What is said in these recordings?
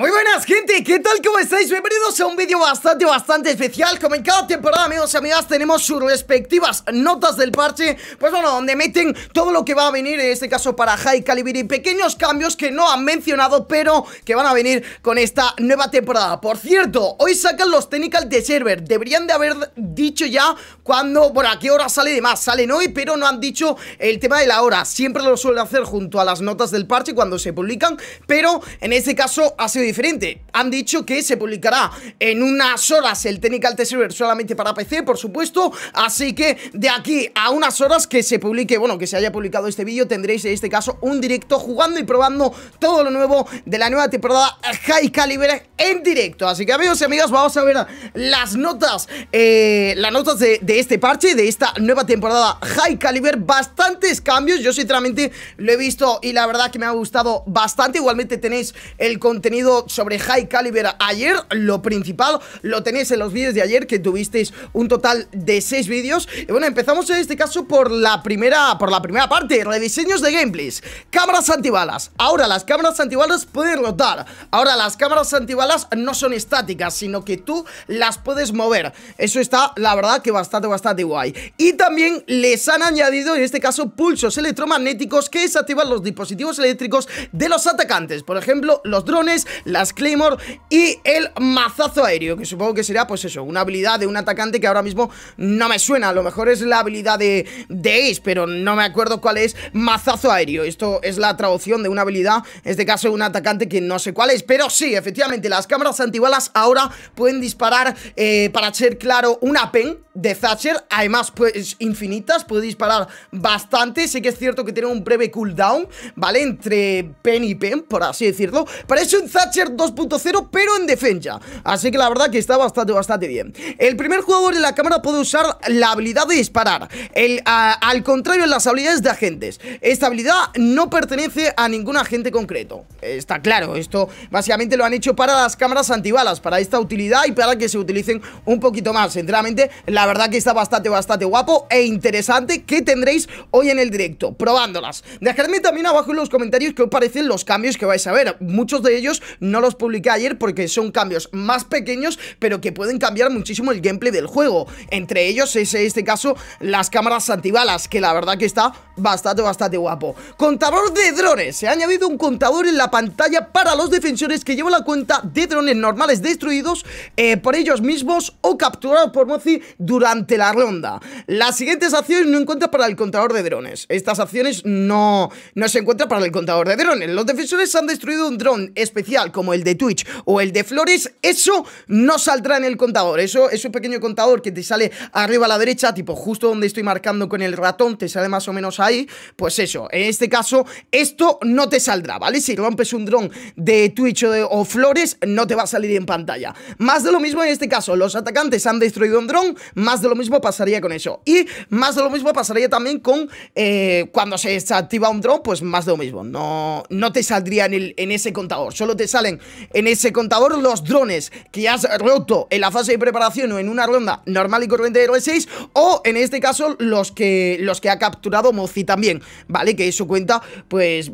Muy buenas gente, ¿qué tal? ¿Cómo estáis? Bienvenidos a un vídeo bastante, bastante especial Como en cada temporada, amigos y amigas, tenemos sus respectivas notas del parche Pues bueno, donde meten todo lo que va a venir, en este caso para High Caliber Y pequeños cambios que no han mencionado, pero que van a venir con esta nueva temporada Por cierto, hoy sacan los Technical de Server Deberían de haber dicho ya cuándo, bueno, a qué hora sale de más Salen hoy, pero no han dicho el tema de la hora Siempre lo suelen hacer junto a las notas del parche cuando se publican Pero en este caso ha sido diferente. Han dicho que se publicará en unas horas el Technical Test Server solamente para PC, por supuesto. Así que de aquí a unas horas que se publique, bueno, que se haya publicado este vídeo, tendréis en este caso un directo jugando y probando todo lo nuevo de la nueva temporada High Caliber en directo. Así que amigos y amigas, vamos a ver las notas, eh, las notas de este parche, de esta nueva temporada High Caliber. Bastantes cambios, yo sinceramente lo he visto y la verdad que me ha gustado bastante. Igualmente tenéis el contenido sobre High Caliber ayer, lo principal lo tenéis en los vídeos de ayer que tuvisteis un total de 6 vídeos y bueno, empezamos en este caso por la primera por la primera parte, rediseños de gameplays cámaras antibalas, ahora las cámaras antibalas pueden rotar, ahora las cámaras antibalas no son estáticas sino que tú las puedes mover eso está, la verdad, que bastante, bastante guay y también les han añadido en este caso pulsos electromagnéticos que desactivan los dispositivos eléctricos de los atacantes, por ejemplo, los drones, las Claymore y el mazazo aéreo, que supongo que será, pues eso, una habilidad de un atacante que ahora mismo no me suena. A lo mejor es la habilidad de, de Ace, pero no me acuerdo cuál es mazazo aéreo. Esto es la traducción de una habilidad, en este caso un atacante que no sé cuál es, pero sí, efectivamente, las cámaras antibalas ahora pueden disparar, eh, para ser claro, una pen de Thatcher, además pues infinitas, puede disparar bastante, sé que es cierto que tiene un breve cooldown, ¿vale? Entre pen y pen, por así decirlo, Para eso, un Thatcher ser 2.0 pero en defensa Así que la verdad que está bastante, bastante bien El primer jugador de la cámara puede usar la habilidad de disparar el, Al contrario en las habilidades de agentes Esta habilidad no pertenece a ningún agente concreto Está claro, esto básicamente lo han hecho para las cámaras antibalas Para esta utilidad y para que se utilicen un poquito más Sinceramente, la verdad que está bastante, bastante guapo e interesante Que tendréis hoy en el directo, probándolas Dejadme también abajo en los comentarios que os parecen los cambios que vais a ver Muchos de ellos no los publiqué ayer porque son cambios más pequeños, pero que pueden cambiar muchísimo el gameplay del juego. Entre ellos es, en este caso, las cámaras antibalas, que la verdad que está bastante, bastante guapo. Contador de drones. Se ha añadido un contador en la pantalla para los defensores que lleva la cuenta de drones normales destruidos eh, por ellos mismos o capturados por Mozi durante la ronda. Las siguientes acciones no encuentran para el contador de drones. Estas acciones no, no se encuentran para el contador de drones. Los defensores han destruido un dron especial como el de Twitch o el de Flores, eso no saldrá en el contador. Eso es un pequeño contador que te sale arriba a la derecha, tipo justo donde estoy marcando con el ratón, te sale más o menos ahí. Pues eso, en este caso, esto no te saldrá, ¿vale? Si rompes un dron de Twitch o, Flores, no te va a salir en pantalla. Más de lo mismo en este caso, los atacantes han destruido un dron, más de lo mismo pasaría con eso. Y más de lo mismo pasaría también con eh, cuando se desactiva un dron, pues más de lo mismo. No, no te saldría en, en ese contador, solo te sale en ese contador los drones que has roto en la fase de preparación o en una ronda normal y corriente de R6 o en este caso los que, los que ha capturado Mozi también, ¿vale? Que eso cuenta pues...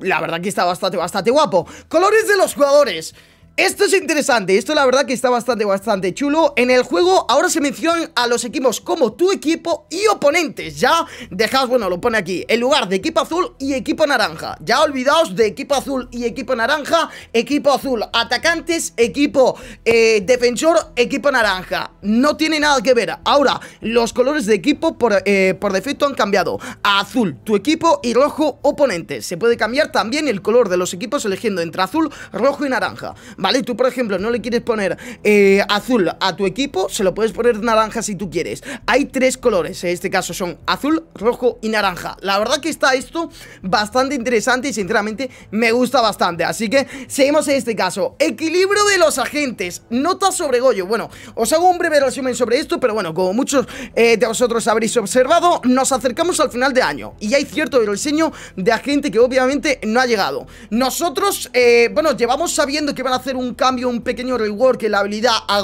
La verdad que está bastante, bastante guapo Colores de los jugadores esto es interesante, esto la verdad que está bastante, bastante chulo En el juego ahora se mencionan a los equipos como tu equipo y oponentes Ya dejaos, bueno, lo pone aquí En lugar de equipo azul y equipo naranja Ya olvidaos de equipo azul y equipo naranja Equipo azul, atacantes, equipo eh, defensor, equipo naranja No tiene nada que ver Ahora, los colores de equipo por, eh, por defecto han cambiado azul, tu equipo y rojo, oponentes Se puede cambiar también el color de los equipos eligiendo entre azul, rojo y naranja ¿vale? Tú, por ejemplo, no le quieres poner eh, azul a tu equipo, se lo puedes poner naranja si tú quieres. Hay tres colores, en este caso son azul, rojo y naranja. La verdad que está esto bastante interesante y sinceramente me gusta bastante. Así que seguimos en este caso. Equilibrio de los agentes, nota sobre Goyo. Bueno, os hago un breve resumen sobre esto, pero bueno, como muchos eh, de vosotros habréis observado, nos acercamos al final de año y hay cierto diseño de agente que obviamente no ha llegado. Nosotros, eh, bueno, llevamos sabiendo que van a hacer un cambio, un pequeño rework en la habilidad a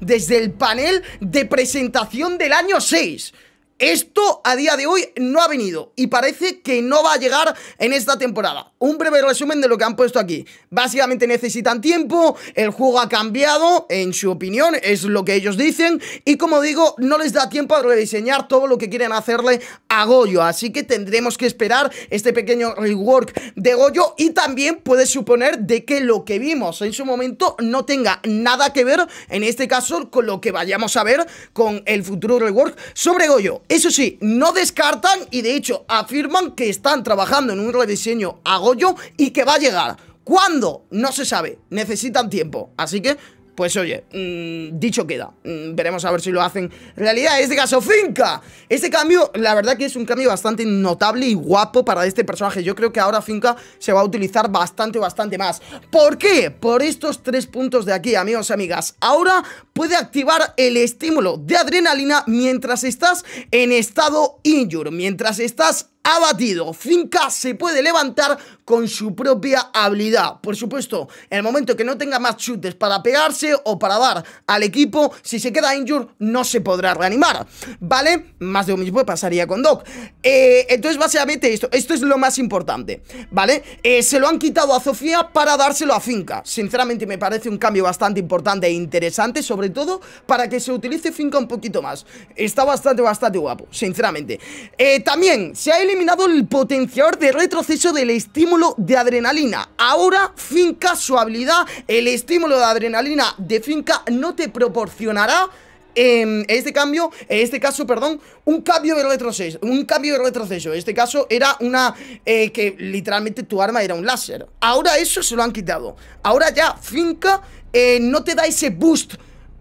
desde el panel de presentación del año 6. Esto a día de hoy no ha venido y parece que no va a llegar en esta temporada. Un breve resumen de lo que han puesto aquí. Básicamente necesitan tiempo, el juego ha cambiado, en su opinión, es lo que ellos dicen, y como digo, no les da tiempo a rediseñar todo lo que quieren hacerle a Goyo, así que tendremos que esperar este pequeño rework de Goyo y también puede suponer de que lo que vimos en su momento no tenga nada que ver, en este caso, con lo que vayamos a ver con el futuro rework sobre Goyo. Eso sí, no descartan y de hecho afirman que están trabajando en un rediseño a Goyo y que va a llegar. ¿Cuándo? No se sabe. Necesitan tiempo. Así que pues oye, mm, dicho queda. Mm, veremos a ver si lo hacen realidad. es este caso, Finca. Este cambio, la verdad que es un cambio bastante notable y guapo para este personaje. Yo creo que ahora Finca se va a utilizar bastante, bastante más. ¿Por qué? Por estos tres puntos de aquí, amigos y amigas. Ahora puede activar el estímulo de adrenalina mientras estás en estado injur Mientras estás abatido. Finca se puede levantar con su propia habilidad. Por supuesto, en el momento que no tenga más chutes para pegarse o para dar al equipo, si se queda injured, no se podrá reanimar, ¿vale? Más de lo mismo pasaría con Doc. Eh, entonces, básicamente esto, esto es lo más importante, ¿vale? Eh, se lo han quitado a Sofía para dárselo a Finca. Sinceramente, me parece un cambio bastante importante e interesante, sobre todo para que se utilice Finca un poquito más. Está bastante, bastante guapo, sinceramente. Eh, también se ha eliminado el potenciador de retroceso del estímulo de adrenalina. Ahora finca su habilidad. El estímulo de adrenalina de finca no te proporcionará en em, este cambio, en este caso, perdón, un cambio de retroceso, un cambio de retroceso. En este caso era una eh, que literalmente tu arma era un láser. Ahora eso se lo han quitado. Ahora ya Finca eh, no te da ese boost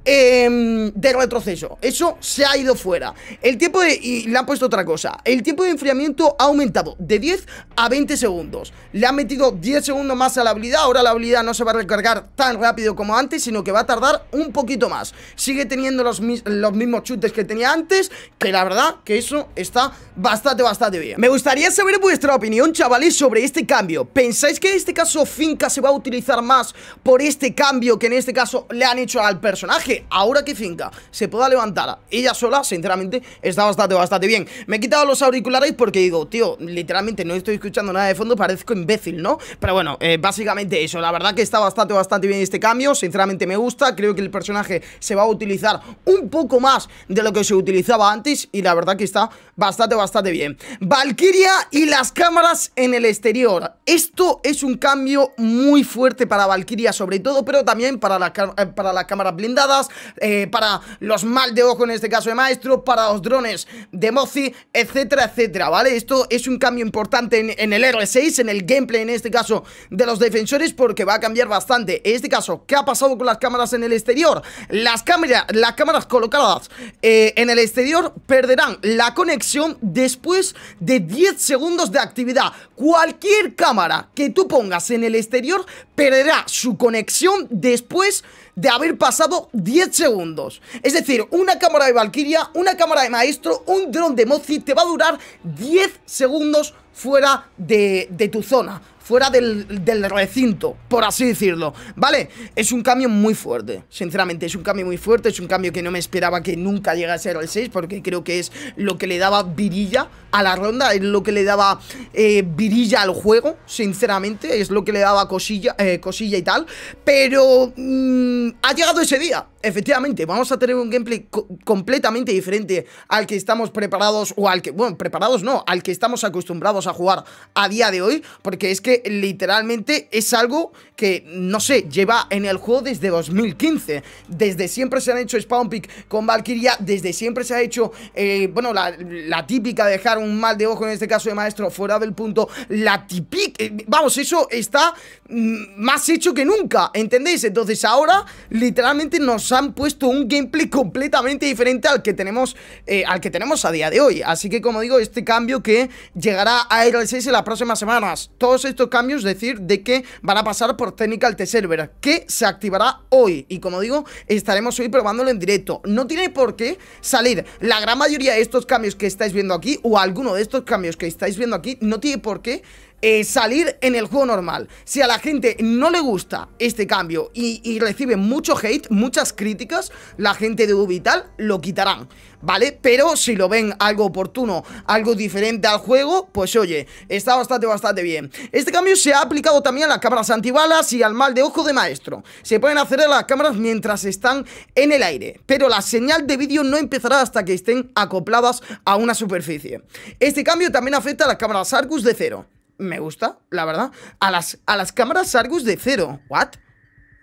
Em, de retroceso. Eso se ha ido fuera. El tiempo de... Y le han puesto otra cosa. El tiempo de enfriamiento ha aumentado de 10 a 20 segundos. Le han metido 10 segundos más a la habilidad. Ahora la habilidad no se va a recargar tan rápido como antes, sino que va a tardar un poquito más. Sigue teniendo los, los mismos chutes que tenía antes, que la verdad que eso está bastante, bastante bien. Me gustaría saber vuestra opinión, chavales, sobre este cambio. ¿Pensáis que en este caso Finca se va a utilizar más por este cambio que en este caso le han hecho al personaje? ahora que Finca se pueda levantar ella sola, sinceramente, está bastante, bastante bien. Me he quitado los auriculares porque digo, tío, literalmente no estoy escuchando nada de fondo, parezco imbécil, ¿no? Pero bueno, eh, básicamente eso, la verdad que está bastante, bastante bien este cambio, sinceramente me gusta, creo que el personaje se va a utilizar un poco más de lo que se utilizaba antes y la verdad que está bastante, bastante bien. Valkyria y las cámaras en el exterior. Esto es un cambio muy fuerte para Valkyria sobre todo, pero también para, la, eh, para las cámaras blindadas eh, para los mal de ojo en este caso de Maestro, para los drones de Mozi, etcétera, etcétera, ¿vale? Esto es un cambio importante en, el R6, en el gameplay en este caso de los defensores, porque va a cambiar bastante. En este caso, ¿qué ha pasado con las cámaras en el exterior? Las, cámaras las cámaras colocadas eh, en el exterior perderán la conexión después de 10 segundos de actividad. Cualquier cámara que tú pongas en el exterior perderá su conexión después de de haber pasado 10 segundos. Es decir, una cámara de Valkyria, una cámara de Maestro, un dron de Mozi te va a durar 10 segundos fuera de, de tu zona fuera del, recinto, por así decirlo, ¿vale? Es un cambio muy fuerte, sinceramente, es un cambio muy fuerte, es un cambio que no me esperaba que nunca llegase al 6, porque creo que es lo que le daba virilla a la ronda, es lo que le daba eh, virilla al juego, sinceramente, es lo que le daba cosilla, eh, cosilla y tal, pero mm, ha llegado ese día, Efectivamente, vamos a tener un gameplay completamente diferente al que estamos preparados o al que, bueno, preparados no, al que estamos acostumbrados a jugar a día de hoy, porque es que literalmente es algo que, no sé, lleva en el juego desde 2015. Desde siempre se han hecho spawn pick con Valkyria, desde siempre se ha hecho, eh, bueno, la, típica dejar un mal de ojo, en este caso de maestro, fuera del punto, la típica, eh, vamos, eso está mm, más hecho que nunca, ¿entendéis? Entonces ahora literalmente nos han puesto un gameplay completamente diferente al que tenemos eh, al que tenemos a día de hoy. Así que, como digo, este cambio que llegará a RL6 en las próximas semanas. Todos estos cambios, decir, de que van a pasar por Technical T Server, que se activará hoy. Y como digo, estaremos hoy probándolo en directo. No tiene por qué salir la gran mayoría de estos cambios que estáis viendo aquí, o alguno de estos cambios que estáis viendo aquí, no tiene por qué eh, salir en el juego normal. Si a la gente no le gusta este cambio y, recibe mucho hate, muchas críticas, la gente de Ubital lo quitarán. ¿vale? Pero si lo ven algo oportuno, algo diferente al juego, pues oye, está bastante, bastante bien. Este cambio se ha aplicado también a las cámaras antibalas y al mal de ojo de maestro. Se pueden hacer las cámaras mientras están en el aire, pero la señal de vídeo no empezará hasta que estén acopladas a una superficie. Este cambio también afecta a las cámaras Argus de cero me gusta, la verdad. A las, a las cámaras Argus de cero. ¿What?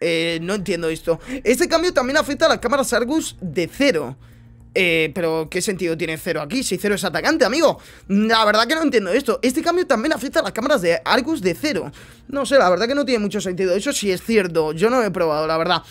Eh, no entiendo esto. Este cambio también afecta a las cámaras Argus de cero. Eh, pero, ¿qué sentido tiene cero aquí? Si cero es atacante, amigo. La verdad que no entiendo esto. Este cambio también afecta a las cámaras de Argus de cero. No sé, la verdad que no tiene mucho sentido. Eso sí es cierto. Yo no lo he probado, la verdad.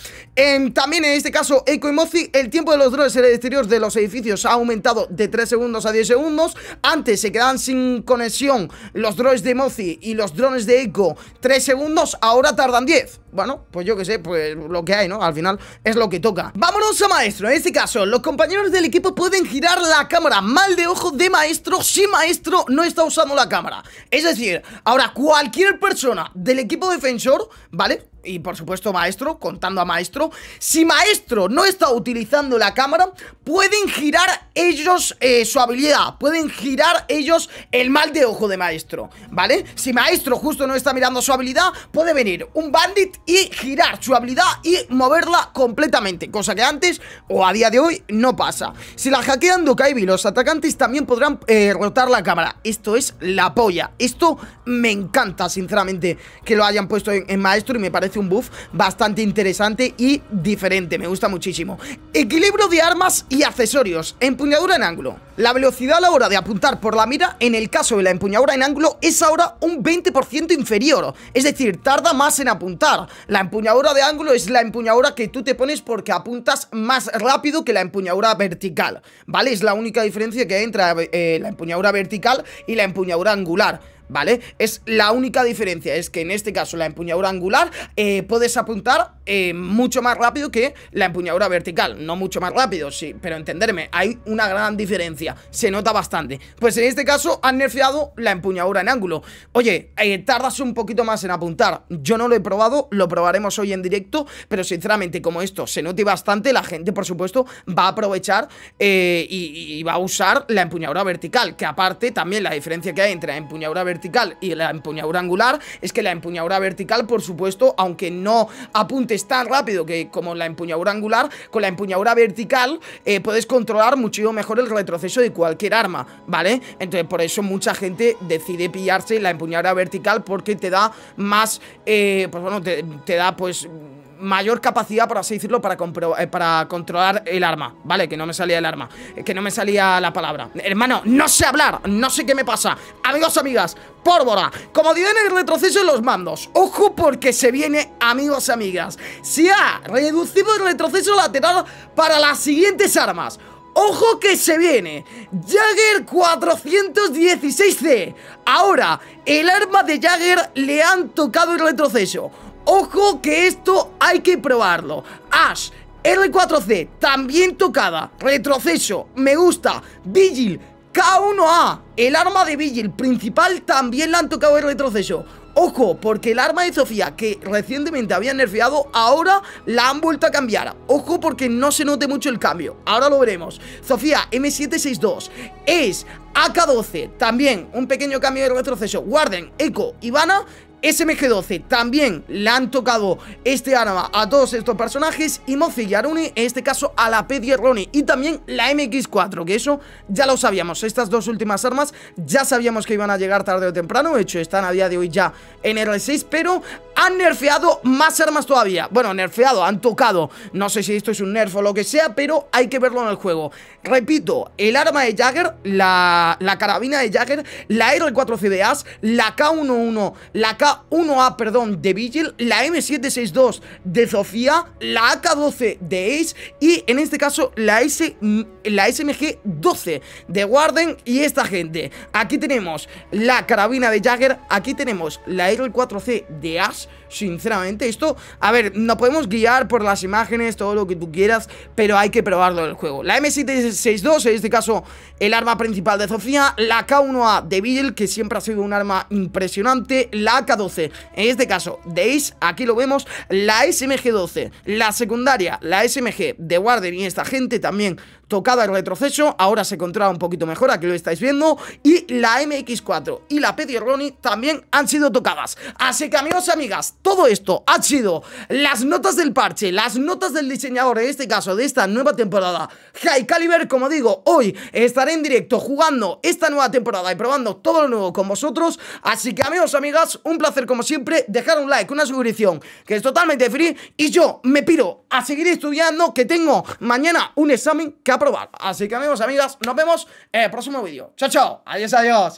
también en este caso, Eco Mozi, el tiempo de los drones en el exterior de los edificios ha aumentado de 3 segundos a 10 segundos. Antes se quedaban sin conexión los drones de Mozi y los drones de Eco 3 segundos, ahora tardan 10 bueno, pues yo qué sé, pues lo que hay, ¿no? Al final es lo que toca. Vámonos a maestro. En este caso, los compañeros del equipo pueden girar la cámara mal de ojo de maestro si maestro no está usando la cámara. Es decir, ahora cualquier persona del equipo defensor, ¿vale? y por supuesto Maestro, contando a Maestro, si Maestro no está utilizando la cámara, pueden girar ellos eh, su habilidad, pueden girar ellos el mal de ojo de Maestro, ¿vale? Si Maestro justo no está mirando su habilidad, puede venir un bandit y girar su habilidad y moverla completamente, cosa que antes o a día de hoy no pasa. Si la hackean Dokaibi, los atacantes también podrán eh, rotar la cámara. Esto es la polla. Esto me encanta, sinceramente, que lo hayan puesto en Maestro y me parece un buff bastante interesante y diferente, me gusta muchísimo. Equilibrio de armas y accesorios, empuñadura en ángulo. La velocidad a la hora de apuntar por la mira, en el caso de la empuñadura en ángulo, es ahora un 20% inferior, es decir, tarda más en apuntar. La empuñadura de ángulo es la empuñadura que tú te pones porque apuntas más rápido que la empuñadura vertical, ¿vale? Es la única diferencia que hay entre eh, la empuñadura vertical y la empuñadura angular. ¿vale? Es la única diferencia, es que en este caso la empuñadura angular eh, puedes apuntar eh, mucho más rápido que la empuñadura vertical, no mucho más rápido, sí, pero entenderme, hay una gran diferencia, se nota bastante. Pues en este caso han nerfeado la empuñadura en ángulo. Oye, eh, tardas un poquito más en apuntar, yo no lo he probado, lo probaremos hoy en directo, pero sinceramente como esto se note bastante, la gente por supuesto va a aprovechar y, y va a usar la empuñadura vertical, que aparte también la diferencia que hay entre la empuñadura vertical y la empuñadura angular es que la empuñadura vertical, por supuesto, aunque no apuntes tan rápido que como la empuñadura angular, con la empuñadura vertical eh, puedes controlar muchísimo mejor el retroceso de cualquier arma, ¿vale? Entonces, por eso mucha gente decide pillarse la empuñadura vertical porque te da más, eh, pues bueno, te da pues mayor capacidad, por así decirlo, para, eh, para controlar el arma, ¿vale? Que no me salía el arma, eh, que no me salía la palabra. Hermano, no sé hablar, no sé qué me pasa. Amigos, amigas, pólvora, como en el retroceso en los mandos. Ojo porque se viene, amigos, amigas. Se ha reducido el retroceso lateral para las siguientes armas. ¡Ojo que se viene! Jagger 416C. Ahora, el arma de Jagger le han tocado el retroceso. Ojo que esto hay que probarlo. Ash, R4C, también tocada. Retroceso, me gusta. Vigil, K1A, el arma de Vigil principal, también la han tocado el retroceso. Ojo, porque el arma de Sofía que recientemente había nerfeado, ahora la han vuelto a cambiar. Ojo porque no se note mucho el cambio. Ahora lo veremos. Sofía M762 es AK-12. También un pequeño cambio de retroceso. Guarden, Echo, Ivana SMG-12 también le han tocado este arma a todos estos personajes y Mozi y Aruni, en este caso a la p y también la MX-4, que eso ya lo sabíamos, estas dos últimas armas ya sabíamos que iban a llegar tarde o temprano, de hecho están a día de hoy ya en R6, pero han nerfeado más armas todavía Bueno, nerfeado, han tocado No sé si esto es un nerf o lo que sea, pero hay que verlo en el juego Repito, el arma de Jagger, la, carabina de Jagger La R4 c la K11, la K1A, perdón, de Vigil La M762 de Sofía, la AK12 de Ace Y en este caso la, S, la SMG12 de Warden y esta gente Aquí tenemos la carabina de Jagger, aquí tenemos la R4C de Ash sinceramente. Esto, a ver, no podemos guiar por las imágenes, todo lo que tú quieras, pero hay que probarlo en el juego. La M762, en este caso, el arma principal de Sofía, la K1A de Bill, que siempre ha sido un arma impresionante, la K12, en este caso, de aquí lo vemos, la SMG-12, la secundaria, la SMG de Warden y esta gente también tocada el retroceso, ahora se controla un poquito mejor, aquí lo estáis viendo, y la MX4 y la Petty Ronnie también han sido tocadas. Así que amigos y amigas, todo esto ha sido las notas del parche, las notas del diseñador, en este caso de esta nueva temporada. High Caliber, como digo, hoy estaré en directo jugando esta nueva temporada y probando todo lo nuevo con vosotros. Así que amigos amigas, un placer como siempre, dejar un like, una suscripción, que es totalmente free, y yo me piro a seguir estudiando, que tengo mañana un examen que probar. Así que amigos, amigas, nos vemos en el próximo vídeo. Chao, chao. Adiós, adiós.